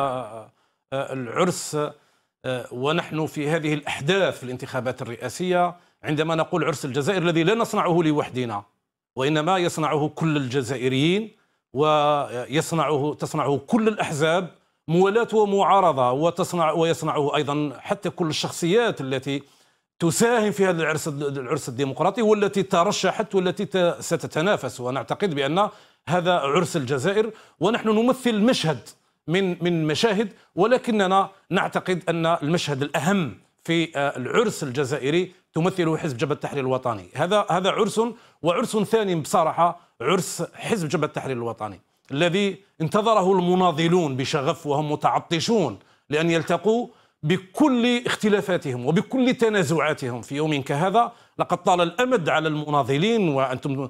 آه، آه، آه، العرس ونحن في هذه الأحداث في الانتخابات الرئاسية عندما نقول عرس الجزائر الذي لا نصنعه لوحدنا وإنما يصنعه كل الجزائريين ويصنعه تصنعه كل الأحزاب مولاة ومعارضة وتصنع ويصنعه أيضا حتى كل الشخصيات التي تساهم في هذا العرس العرس الديمقراطي والتي ترشحت والتي ستتنافس ونعتقد بأن هذا عرس الجزائر ونحن نمثل مشهد من من مشاهد ولكننا نعتقد ان المشهد الاهم في آه، العرس الجزائري تمثله حزب جبهه التحرير الوطني هذا هذا عرس وعرس ثاني بصراحه عرس حزب جبهه التحرير الوطني الذي انتظره المناضلون بشغف وهم متعطشون لان يلتقوا بكل اختلافاتهم وبكل تنازعاتهم في يوم كهذا لقد طال الامد على المناضلين وانتم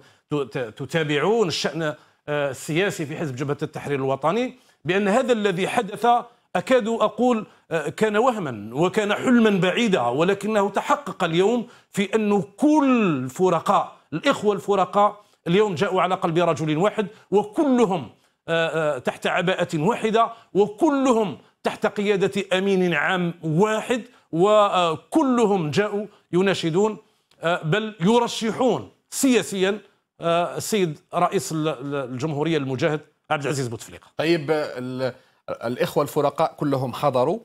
تتابعون الشان آه، السياسي في حزب جبهه التحرير الوطني بأن هذا الذي حدث أكاد أقول آه، كان وهما وكان حلما بعيدا ولكنه تحقق اليوم في أنه كل فرقاء الإخوة الفرقاء اليوم جاءوا على قلب رجل واحد وكلهم آه، آه، تحت عباءة واحدة وكلهم تحت قيادة أمين عام واحد وكلهم جاءوا يناشدون بل يرشحون سياسيا السيد رئيس الجمهورية المجاهد عبد العزيز بوتفليقه طيب الاخوه الفرقاء كلهم حضروا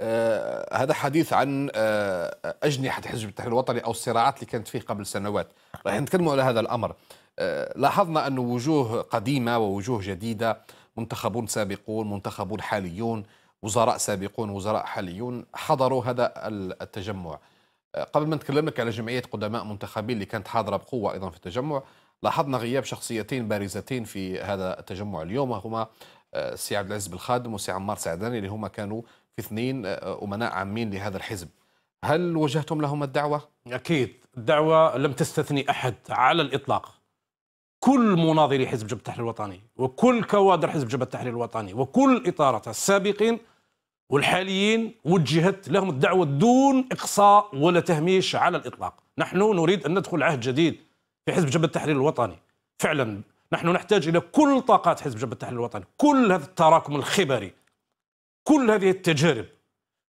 آه هذا حديث عن آه اجنحه حزب التحرير الوطني او الصراعات اللي كانت فيه قبل سنوات راح نتكلموا على هذا الامر آه لاحظنا أن وجوه قديمه ووجوه جديده منتخبون سابقون منتخبون حاليون وزراء سابقون وزراء حاليون حضروا هذا التجمع آه، قبل ما نتكلم لك على جمعيه قدماء منتخبين اللي كانت حاضره بقوه ايضا في التجمع لاحظنا غياب شخصيتين بارزتين في هذا التجمع اليوم هما آه، سي عبد العزيز بالخادم وسي عمار سعداني اللي هما كانوا في اثنين آه، امناء عامين لهذا الحزب هل وجهتم لهم الدعوه اكيد الدعوه لم تستثني احد على الاطلاق كل مناضلي حزب جبهه التحرير الوطني وكل كوادر حزب جبهه التحرير الوطني وكل اطارته السابقين والحاليين وجهت لهم الدعوه دون اقصاء ولا تهميش على الاطلاق نحن نريد ان ندخل عهد جديد في حزب جبهه التحرير الوطني فعلا نحن نحتاج الى كل طاقات حزب جبهه التحرير الوطني كل هذا التراكم الخبري كل هذه التجارب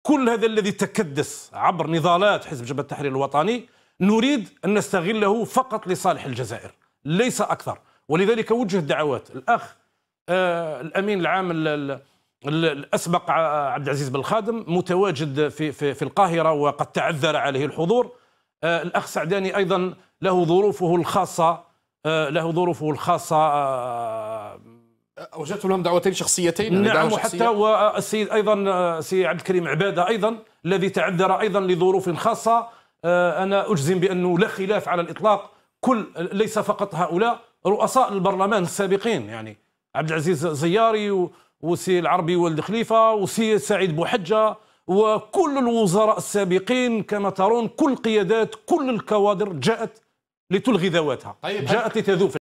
كل هذا الذي تكدس عبر نضالات حزب جبهه التحرير الوطني نريد ان نستغله فقط لصالح الجزائر ليس اكثر ولذلك وجه دعوات الاخ آه الامين العام الاسبق آه، عبد العزيز بن خادم متواجد في في, في القاهره وقد تعذر عليه الحضور آه الاخ سعداني ايضا له ظروفه الخاصة آه، له ظروفه الخاصة آه، أوجدت لهم دعوتين شخصيتين يعني نعم دعوة وحتى والسيد آه، أيضا سي عبد الكريم عبادة أيضا الذي تعذر أيضا لظروف خاصة أنا أجزم بأنه لا خلاف على الإطلاق كل ليس فقط هؤلاء رؤساء البرلمان السابقين يعني عبد العزيز زياري وسي العربي ولد خليفة وسي سعيد بوحجة وكل الوزراء السابقين كما ترون كل قيادات كل الكوادر جاءت لتلغي ذواتها طيب جاءت لتذوب